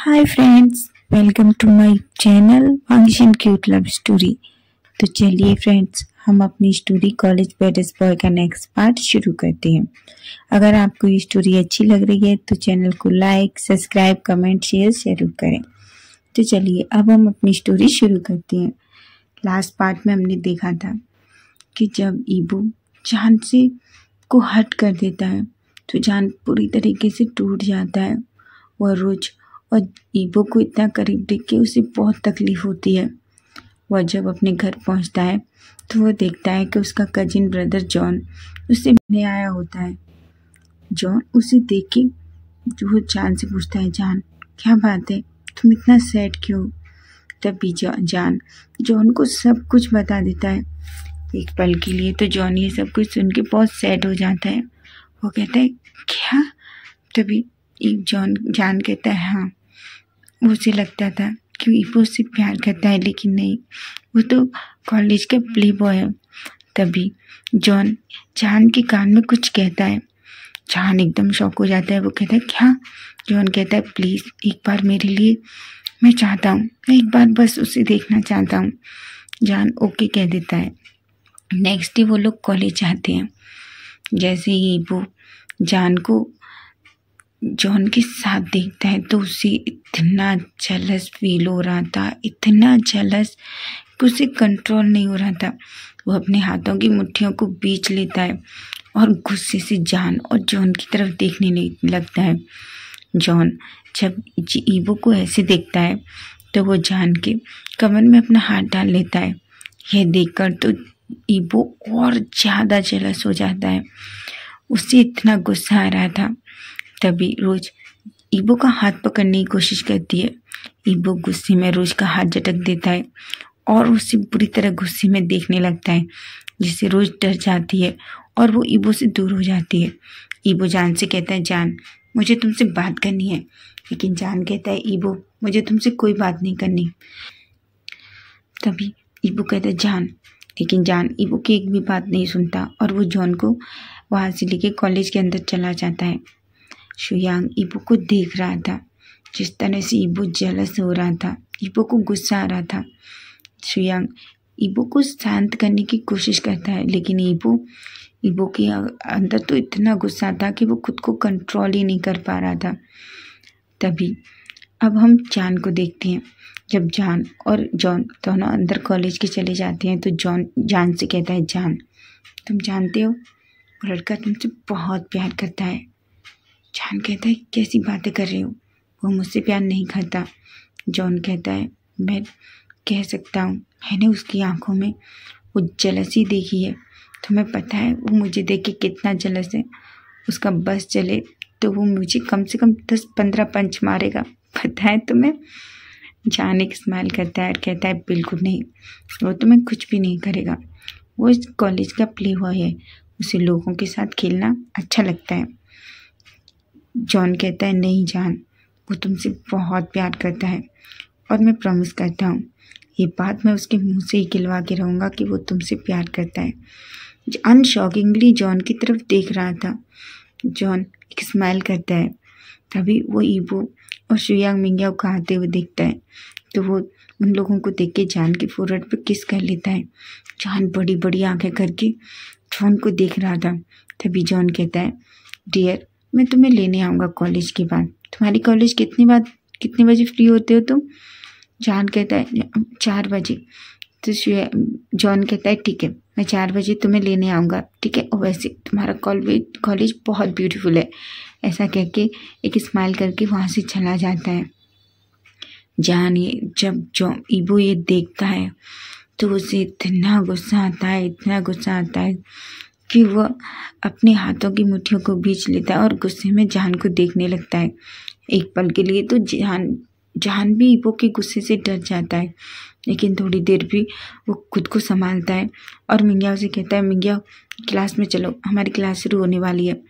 Hi friends welcome to my channel function cute love story तो चलिए friends हम अपनी स्टोरी कॉलेज बेडस बॉय का नेक्स्ट पार्ट शुरू करते हैं अगर आपको ये स्टोरी अच्छी लग रही है तो चैनल को लाइक सब्सक्राइब कमेंट शेयर जरूर करें तो चलिए अब हम अपनी स्टोरी शुरू करते हैं लास्ट पार्ट में हमने देखा था कि जब ईबू चांद से को हट कर देता है तो जान पूरी तरीके से टूट जाता है वह रोज़ और ईबो को इतना करीब देख के उसे बहुत तकलीफ़ होती है वह जब अपने घर पहुंचता है तो वह देखता है कि उसका कजिन ब्रदर जॉन उससे मिलने आया होता है जॉन उसे देख के वो जान से पूछता है जान क्या बात है तुम इतना सैड क्यों तभी जान जॉन को सब कुछ बता देता है एक पल के लिए तो जॉन ये सब कुछ सुन के बहुत सैड हो जाता है वो कहता है क्या तभी एक जॉन जान कहता है हाँ उसे लगता था कि ईपो से प्यार करता है लेकिन नहीं वो तो कॉलेज का प्ले बॉय है तभी जॉन जान के कान में कुछ कहता है जान एकदम शौक हो जाता है वो कहता है क्या जॉन कहता है प्लीज़ एक बार मेरे लिए मैं चाहता हूँ मैं एक बार बस उसे देखना चाहता हूँ जान ओके कह देता है नेक्स्ट डे वो लोग कॉलेज जाते हैं जैसे ही वो जान को जॉन के साथ देखता है तो उसे इतना जलस फील हो रहा था इतना जलस उसे कंट्रोल नहीं हो रहा था वो अपने हाथों की मुट्ठियों को बीच लेता है और गुस्से से जान और जॉन की तरफ देखने नहीं लगता है जॉन जब ईबो को ऐसे देखता है तो वो जान के कमर में अपना हाथ डाल लेता है यह देखकर तो ईबो और ज़्यादा जलस हो जाता है उसे इतना गुस्सा आ रहा था तभी रोज ईबो का हाथ पकड़ने की कोशिश करती है इबो गुस्से में रोज का हाथ झटक देता है और उसे बुरी तरह गुस्से में देखने लगता है जिससे रोज डर जाती है और वो ईबो से दूर हो जाती है ईबो जान से कहता है जान मुझे तुमसे बात करनी है लेकिन जान कहता है इबो मुझे तुमसे कोई बात नहीं करनी तभी इबो कहता है जान लेकिन जान ईबो की एक भी बात नहीं सुनता और वो जॉन को वहाँ से लेके कॉलेज के अंदर चला जाता है शुयांग इबू को देख रहा था जिस तरह से इबू जलस हो रहा था इबू को गुस्सा आ रहा था शुयांग इबू को शांत करने की कोशिश करता है लेकिन इबू ईबो के अं-, अंदर तो इतना गुस्सा था कि वो खुद को कंट्रोल ही नहीं कर पा रहा था तभी अब हम जान को देखते हैं जब जान और जॉन दोनों अंदर कॉलेज के चले जाते हैं तो जॉन जान से कहता है जान तुम जानते हो वो लड़का तुमसे बहुत प्यार करता है जॉन कहता है कैसी बातें कर रही हो वो मुझसे प्यार नहीं करता जॉन कहता है मैं कह सकता हूँ मैंने उसकी आंखों में वो जलसी देखी है तुम्हें पता है वो मुझे देख के कितना जलस है उसका बस चले तो वो मुझे कम से कम दस पंद्रह पंच मारेगा पता है तुम्हें जान एक स्माइल करता है और कहता है बिल्कुल नहीं वो तुम्हें तो कुछ भी नहीं करेगा वो इस कॉलेज का प्ले हुआ है उसे लोगों के साथ खेलना अच्छा लगता है जॉन कहता है नहीं जान वो तुमसे बहुत प्यार करता है और मैं प्रॉमिस करता हूँ ये बात मैं उसके मुंह से ही गिलवा के रहूँगा कि वो तुमसे प्यार करता है अनशॉकिंगली जॉन की तरफ देख रहा था जॉन एक स्माइल करता है तभी वो ईबो और शुयांग मिंगिया को आते हुए देखता है तो वो उन लोगों को देख के जान के फोरट पर किस कर लेता है जान बड़ी बड़ी आंखें करके जॉन को देख रहा था तभी जॉन कहता है डियर मैं तुम्हें लेने आऊँगा कॉलेज के बाद तुम्हारी कॉलेज कितनी बात कितने बजे फ्री होते हो तुम जान कहता है चार बजे तो जॉन कहता है ठीक है मैं चार बजे तुम्हें लेने आऊँगा ठीक है और वैसे तुम्हारा कॉलेज कॉलेज बहुत ब्यूटीफुल है ऐसा कह के एक स्माइल करके वहाँ से चला जाता है जान ये जब जो ईबो ये देखता है तो उसे इतना गुस्सा आता है इतना गुस्सा आता है कि वह अपने हाथों की मुठ्ठियों को बीच लेता है और गुस्से में जहान को देखने लगता है एक पल के लिए तो जहान जहान भी ईबो के गुस्से से डर जाता है लेकिन थोड़ी देर भी वो खुद को संभालता है और मिंग्याओ से कहता है मिंग्याओ क्लास में चलो हमारी क्लास शुरू होने वाली है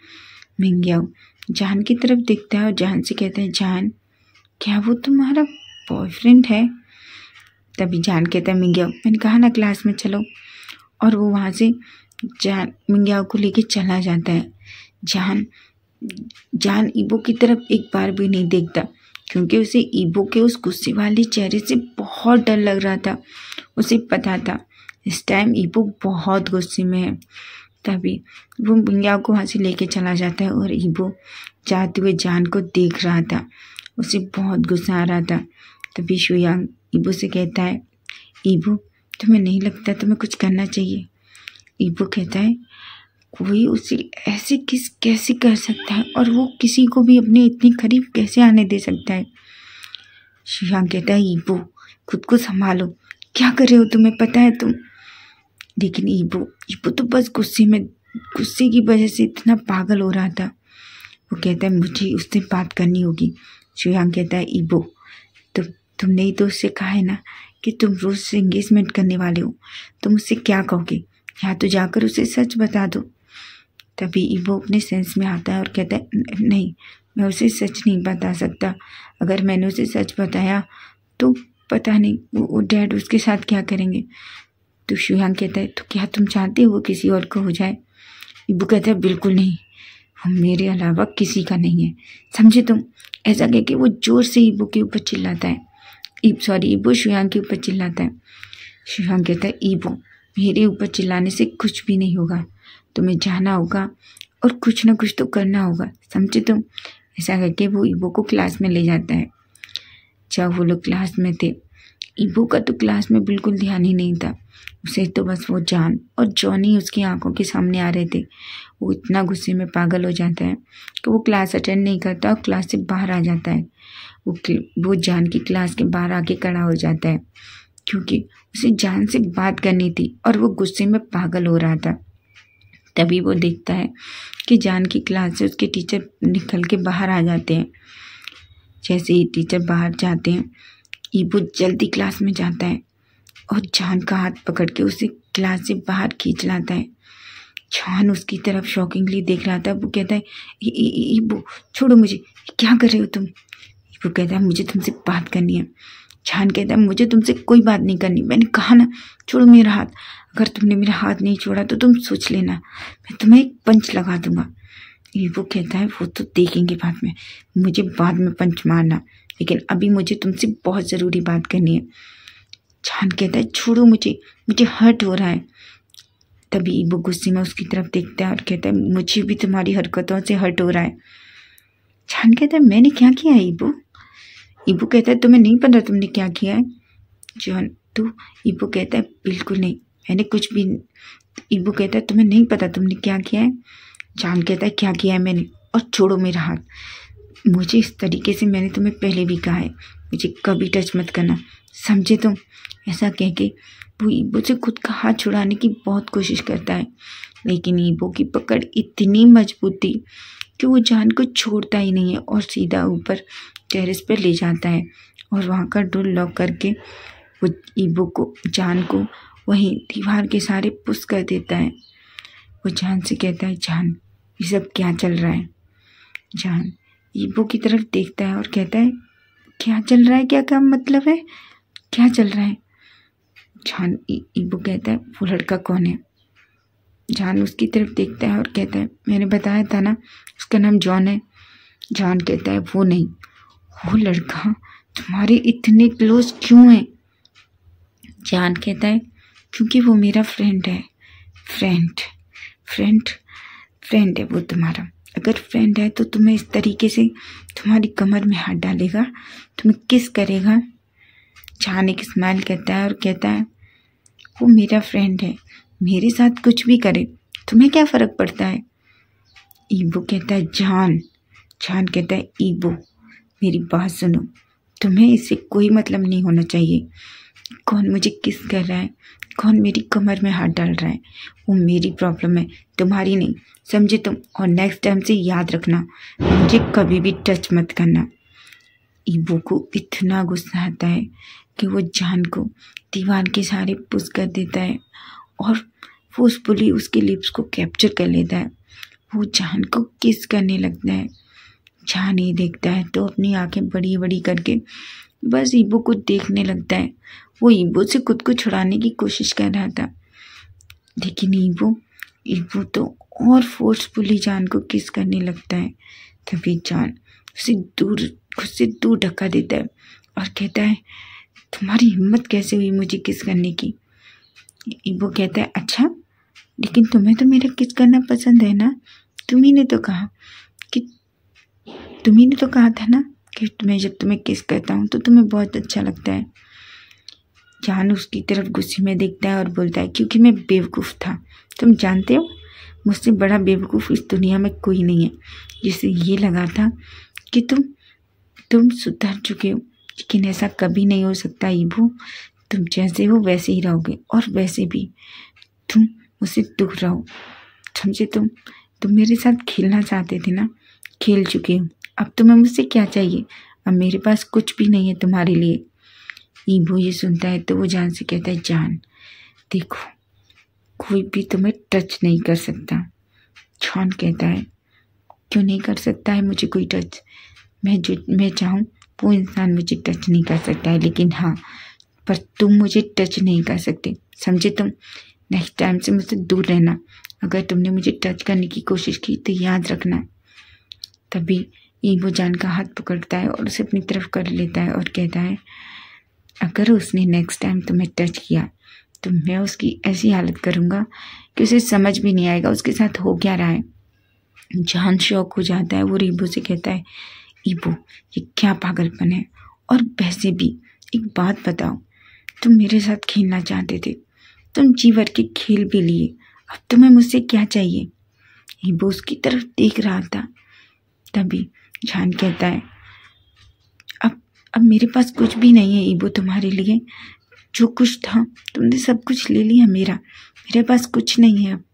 मिंग्याओ जहान की तरफ देखता है और जहान से कहता है जहान क्या वो तुम्हारा बॉयफ्रेंड है तभी जहान कहता है मिंग्याओ मैंने कहा ना क्लास में चलो और वो वहाँ से जान मिंग्याओ को लेके चला जाता है जान जान ईबो की तरफ एक बार भी नहीं देखता क्योंकि उसे ईबो के उस गुस्से वाले चेहरे से बहुत डर लग रहा था उसे पता था इस टाइम ईबो बहुत गुस्से में है तभी वो मिंग्याओ को वहाँ से लेके चला जाता है और ईबो जाते हुए जान को देख रहा था उसे बहुत गुस्सा आ रहा था तभी शुयांग ईबो से कहता है ईबो तुम्हें नहीं लगता तुम्हें कुछ करना चाहिए ईबो कहता है कोई उसे ऐसे किस कैसे कर सकता है और वो किसी को भी अपने इतने करीब कैसे आने दे सकता है शिहान कहता है ईबो खुद को संभालो क्या कर रहे हो तुम्हें पता है तुम लेकिन ईबो ईबो तो बस गुस्से में गुस्से की वजह से इतना पागल हो रहा था वो कहता है मुझे उससे बात करनी होगी शिहांग कहता है ईबो तुम तुमने ही तो उससे कहा है ना कि तुम रोज़ से इंगेजमेंट करने वाले हो तुम उससे क्या कहोगे या हाँ, तो जाकर उसे सच बता दो तभी ईबो अपने सेंस में आता है और कहता है नहीं मैं उसे सच नहीं बता सकता अगर मैंने उसे सच बताया तो पता नहीं वो वो डैड उसके साथ क्या करेंगे तो शुहान कहता है तो क्या तुम चाहते हो किसी और को हो जाए ईबो कहता है बिल्कुल नहीं हम मेरे अलावा किसी का नहीं है समझे तुम ऐसा कह के वो ज़ोर से ईबू के ऊपर चिल्लाता है ईब सॉरी ईबो शुहान के ऊपर चिल्लाता है शुहान कहता है ईबो मेरे ऊपर चिल्लाने से कुछ भी नहीं होगा तुम्हें जाना होगा और कुछ ना कुछ तो करना होगा समझे तुम ऐसा करके वो इबो को क्लास में ले जाता है जब वो लोग क्लास में थे इबो का तो क्लास में बिल्कुल ध्यान ही नहीं था उसे तो बस वो जान और जॉनी उसकी आंखों के सामने आ रहे थे वो इतना गुस्से में पागल हो जाता है कि वो क्लास अटेंड नहीं करता और क्लास से बाहर आ जाता है वो वो जान की क्लास के बाहर आके खड़ा हो जाता है क्योंकि उसे जान से बात करनी थी और वो गुस्से में पागल हो रहा था तभी वो देखता है कि जान की क्लास से उसके टीचर निकल के बाहर आ जाते हैं जैसे ही टीचर बाहर जाते हैं ईबू जल्दी क्लास में जाता है और जान का हाथ पकड़ के उसे क्लास से बाहर खींच लाता है जान उसकी तरफ शॉकिंगली देख रहा था वो कहता है ईबू छोड़ो मुझे क्या कर रहे हो तुम ईबू कहता है मुझे तुमसे बात करनी है छान कहता है मुझे तुमसे कोई बात नहीं करनी मैंने कहा ना छोड़ो मेरा हाथ अगर तुमने मेरा हाथ नहीं छोड़ा तो तुम सोच लेना मैं तुम्हें एक पंच लगा दूंगा ये वो कहता है वो तो देखेंगे बाद में मुझे बाद में पंच मारना लेकिन अभी मुझे तुमसे बहुत ज़रूरी बात करनी है छान कहता है छोड़ो मुझे मुझे हर्ट हो रहा है तभी वो गुस्से में उसकी तरफ देखता है और कहता है मुझे भी तुम्हारी हरकतों से हर्ट हो रहा है छान कहता है मैंने क्या किया ईबो इबू कहता है तुम्हें नहीं पता तुमने क्या किया है जॉन तो इबू कहता है बिल्कुल नहीं मैंने कुछ भी इबू कहता है तुम्हें नहीं पता तुमने क्या किया है जान कहता है क्या किया है मैंने और छोड़ो मेरा हाथ मुझे इस तरीके से मैंने तुम्हें पहले भी कहा है मुझे कभी टच मत करना समझे तुम ऐसा कह के वो इबू से खुद का हाथ छुड़ाने की बहुत कोशिश करता है लेकिन ईबो की पकड़ इतनी मजबूत थी कि वो जान को छोड़ता ही नहीं है और सीधा ऊपर टेरिस पर ले जाता है और वहाँ का डोर लॉक करके वो ईबो को जान को वहीं दीवार के सारे पुश कर देता है वो जान से कहता है जान ये सब क्या चल रहा है जान ईबो की तरफ देखता है और कहता है क्या चल रहा है क्या क्या मतलब है क्या चल रहा है जान ईबो कहता है वो लड़का कौन है जान उसकी तरफ देखता है और कहता है मैंने बताया था ना उसका नाम जॉन है जॉन कहता है वो नहीं वो लड़का तुम्हारे इतने क्लोज क्यों है जान कहता है क्योंकि वो मेरा फ्रेंड है फ्रेंड फ्रेंड फ्रेंड है वो तुम्हारा अगर फ्रेंड है तो तुम्हें इस तरीके से तुम्हारी कमर में हाथ डालेगा तुम्हें किस करेगा जान एक स्माइल कहता है और कहता है वो मेरा फ्रेंड है मेरे साथ कुछ भी करे तुम्हें क्या फ़र्क पड़ता है ईबो कहता है जान जान कहता है ईबो मेरी बात सुनो तुम्हें इससे कोई मतलब नहीं होना चाहिए कौन मुझे किस कर रहा है कौन मेरी कमर में हाथ डाल रहा है वो मेरी प्रॉब्लम है तुम्हारी नहीं समझे तुम और नेक्स्ट टाइम से याद रखना मुझे कभी भी टच मत करना ईबो को इतना गुस्सा आता है कि वो जान को दीवार के सहारे पुश कर देता है और फोर्सफुली उसके लिप्स को कैप्चर कर लेता है वो जान को किस करने लगता है अच्छा नहीं देखता है तो अपनी आंखें बड़ी बड़ी करके बस ईबो को देखने लगता है वो ईबो से खुद को छुड़ाने की कोशिश कर रहा था लेकिन ईबो ईबो तो और फोर्सफुली जान को किस करने लगता है तभी जान उसे दूर खुद से दूर ढका देता है और कहता है तुम्हारी हिम्मत कैसे हुई मुझे किस करने की ईबो कहता है अच्छा लेकिन तुम्हें तो मेरा किस करना पसंद है ना तुम्ही ने तो कहा तुम्ही तो कहा था ना कि मैं जब तुम्हें किस कहता हूँ तो तुम्हें बहुत अच्छा लगता है जान उसकी तरफ गुस्से में देखता है और बोलता है क्योंकि मैं बेवकूफ़ था तुम जानते हो मुझसे बड़ा बेवकूफ़ इस दुनिया में कोई नहीं है जिसे ये लगा था कि तुम तुम सुधर चुके हो लेकिन ऐसा कभी नहीं हो सकता ईबू तुम जैसे हो वैसे ही रहोगे और वैसे भी तुम मुझसे दुख रहो समझे तुम तुम मेरे साथ खेलना चाहते थे ना खेल चुके हूँ अब तुम्हें मुझसे क्या चाहिए अब मेरे पास कुछ भी नहीं है तुम्हारे लिए ईबो ये सुनता है तो वो जान से कहता है जान देखो कोई भी तुम्हें टच नहीं कर सकता छान कहता है क्यों नहीं कर सकता है मुझे कोई टच मैं जो मैं चाहूँ वो इंसान मुझे टच नहीं कर सकता है लेकिन हाँ पर तुम मुझे टच नहीं कर सकते समझे तुम नेक्स्ट टाइम से मुझसे दूर रहना अगर तुमने मुझे टच करने की कोशिश की तो याद रखना तभी ईबो जान का हाथ पकड़ता है और उसे अपनी तरफ कर लेता है और कहता है अगर उसने नेक्स्ट टाइम तुम्हें टच किया तो मैं उसकी ऐसी हालत करूँगा कि उसे समझ भी नहीं आएगा उसके साथ हो क्या रहा है जान शौक हो जाता है वो रीबो से कहता है ईबो ये क्या पागलपन है और वैसे भी एक बात बताओ तुम मेरे साथ खेलना चाहते थे तुम जीवर के खेल भी लिए अब तुम्हें मुझसे क्या चाहिए ईबो उसकी तरफ देख रहा था तभी झान कहता है अब अब मेरे पास कुछ भी नहीं है ईबो तुम्हारे लिए जो कुछ था तुमने सब कुछ ले लिया मेरा मेरे पास कुछ नहीं है अब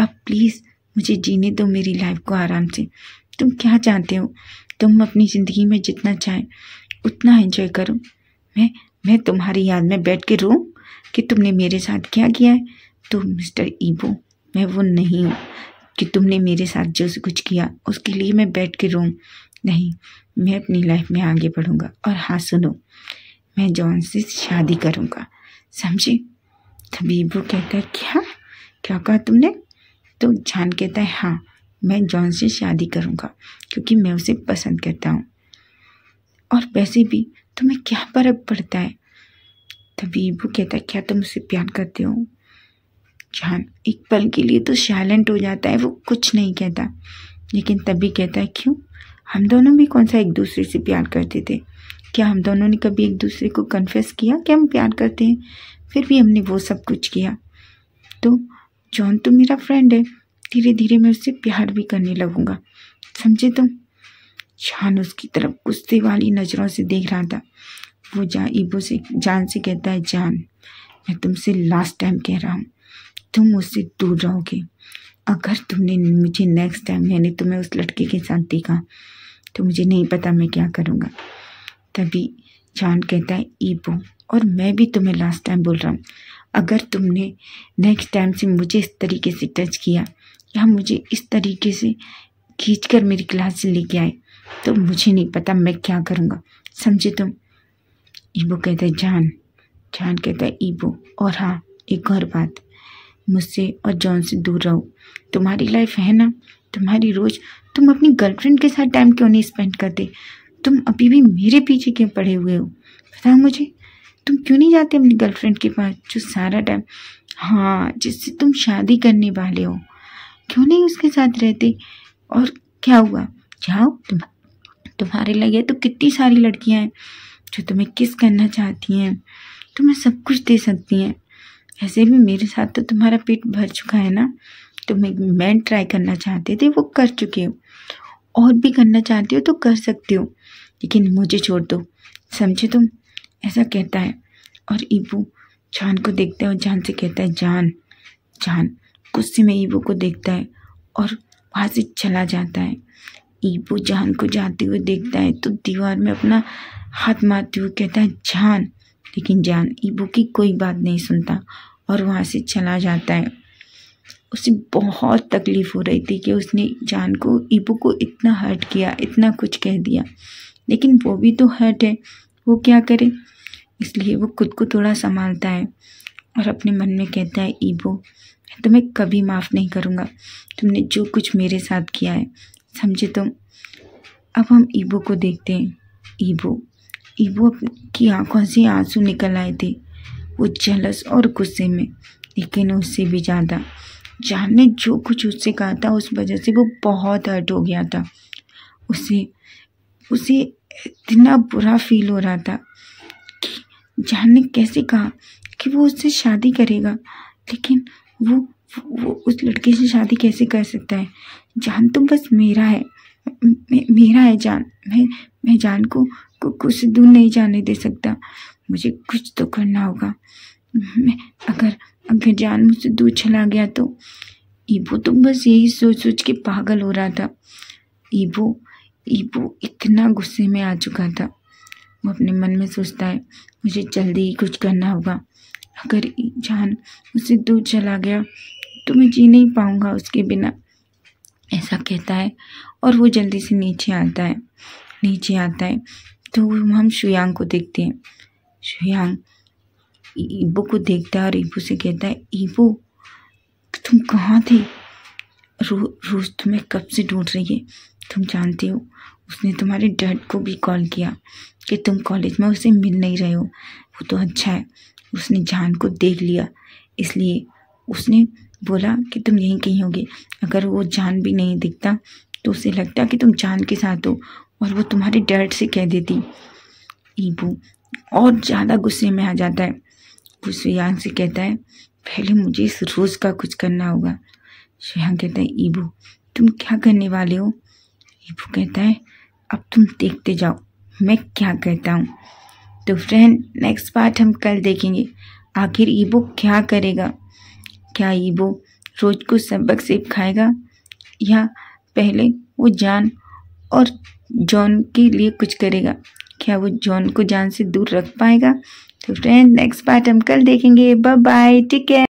अब प्लीज़ मुझे जीने दो मेरी लाइफ को आराम से तुम क्या जानते हो तुम अपनी ज़िंदगी में जितना चाहे उतना एंजॉय करो मैं मैं तुम्हारी याद में बैठ के रो कि तुमने मेरे साथ क्या किया है तो मिस्टर ईबो मैं वो नहीं हूँ कि तुमने मेरे साथ जो कुछ किया उसके लिए मैं बैठ के रोऊँ नहीं मैं अपनी लाइफ में आगे बढ़ूँगा और हाँ सुनो मैं जॉन से शादी करूँगा समझे तभी वो कहता है क्या क्या कहा तुमने तो जान कहता है हाँ मैं जॉन से शादी करूँगा क्योंकि मैं उसे पसंद करता हूँ और वैसे भी तुम्हें क्या फ़र्क पड़ता है तभी वो कहता है क्या तुम उसे प्यार करते हो जान एक पल के लिए तो साइलेंट हो जाता है वो कुछ नहीं कहता लेकिन तभी कहता है क्यों हम दोनों भी कौन सा एक दूसरे से प्यार करते थे क्या हम दोनों ने कभी एक दूसरे को कन्फेस किया कि हम प्यार करते हैं फिर भी हमने वो सब कुछ किया तो जॉन तो मेरा फ्रेंड है धीरे धीरे मैं उससे प्यार भी करने लगूँगा समझे तुम तो? उसकी तरफ गुस्से वाली नज़रों से देख रहा था वो जा ईबो से जान से कहता है जान मैं तुमसे लास्ट टाइम कह रहा हूँ तुम उससे दूर रहोगे अगर तुमने मुझे नेक्स्ट टाइम मैंने तुम्हें उस लड़के के साथ देखा तो मुझे नहीं पता मैं क्या करूँगा तभी जान कहता है ईबो और मैं भी तुम्हें लास्ट टाइम बोल रहा हूँ अगर तुमने नेक्स्ट टाइम से मुझे इस तरीके से टच किया या मुझे इस तरीके से खींच कर मेरी क्लास से लेके आए तो मुझे नहीं पता मैं क्या करूँगा समझे तुम ईबो कहता है जान जान कहता है ईबो और हाँ एक और बात मुझसे और जॉन से दूर रहो तुम्हारी लाइफ है ना तुम्हारी रोज़ तुम अपनी गर्लफ्रेंड के साथ टाइम क्यों नहीं स्पेंड करते तुम अभी भी मेरे पीछे क्यों पड़े हुए हो बताओ मुझे तुम क्यों नहीं जाते अपनी गर्लफ्रेंड के पास जो सारा टाइम हाँ जिससे तुम शादी करने वाले हो क्यों नहीं उसके साथ रहते और क्या हुआ जाओ तुम तुम्हारे लगे तो कितनी सारी लड़कियाँ हैं जो तुम्हें किस करना चाहती हैं तुम्हें सब कुछ दे सकती हैं ऐसे भी मेरे साथ तो तुम्हारा पेट भर चुका है ना तो मैं मैं ट्राई करना चाहते थे वो कर चुके हो और भी करना चाहते हो तो कर सकते हो लेकिन मुझे छोड़ दो समझे तुम ऐसा कहता है और ईबू जान को देखता है और जान से कहता है जान जान गुस्से में ईबू को देखता है और वहाँ से चला जाता है ईबू जान को जाते हुए देखता है तो दीवार में अपना हाथ मारते हुए कहता है जान लेकिन जान ईबू की कोई बात नहीं सुनता और वहाँ से चला जाता है उसे बहुत तकलीफ़ हो रही थी कि उसने जान को ईबू को इतना हर्ट किया इतना कुछ कह दिया लेकिन वो भी तो हर्ट है वो क्या करे इसलिए वो खुद को थोड़ा संभालता है और अपने मन में कहता है ईबो मैं तुम्हें कभी माफ़ नहीं करूँगा तुमने जो कुछ मेरे साथ किया है समझे तुम अब हम ईबो को देखते हैं ईबो ईबो की आंखों से आंसू निकल आए थे वो जलस और गुस्से में लेकिन उससे भी ज़्यादा जान ने जो कुछ उससे कहा था उस वजह से वो बहुत हर्ट हो गया था उसे उसे इतना बुरा फील हो रहा था कि जान ने कैसे कहा कि वो उससे शादी करेगा लेकिन वो वो उस लड़के से शादी कैसे कर सकता है जान तो बस मेरा है मे, मेरा है जान मैं मैं जान को, कुछ दूर नहीं जाने दे सकता मुझे कुछ तो करना होगा मैं अगर अगर जान मुझसे दूर चला गया तो ईबो तो बस यही सोच सोच के पागल हो रहा था ईबो ईबो इतना गुस्से में आ चुका था वो अपने मन में सोचता है मुझे जल्दी ही कुछ करना होगा अगर जान मुझसे दूर चला गया तो मैं जी नहीं पाऊँगा उसके बिना ऐसा कहता है और वो जल्दी से नीचे आता है नीचे आता है तो हम शुयांग को देखते हैं शुयांग ईबू को देखता है और ईबू से कहता है ईबू तुम कहाँ थे रो रोज़ तुम्हें कब से ढूंढ रही है तुम जानते हो उसने तुम्हारे डैड को भी कॉल किया कि तुम कॉलेज में उसे मिल नहीं रहे हो वो तो अच्छा है उसने जान को देख लिया इसलिए उसने बोला कि तुम यहीं कहीं होगे अगर वो जान भी नहीं दिखता तो उसे लगता कि तुम जान के साथ हो और वो तुम्हारे डर से कह देती ईबू और ज़्यादा गुस्से में आ जाता है वो श्रेयांग से कहता है पहले मुझे इस रोज़ का कुछ करना होगा श्रेयांग कहता है ईबू तुम क्या करने वाले हो ईबू कहता है अब तुम देखते जाओ मैं क्या कहता हूँ तो फ्रेंड नेक्स्ट पार्ट हम कल देखेंगे आखिर ईबू क्या करेगा क्या ईबो रोज कुछ सबक सेब खाएगा या पहले वो जान और जॉन के लिए कुछ करेगा क्या वो जॉन को जान से दूर रख पाएगा तो फ्रेंड नेक्स्ट पार्ट हम कल देखेंगे बाय बाय टेक केयर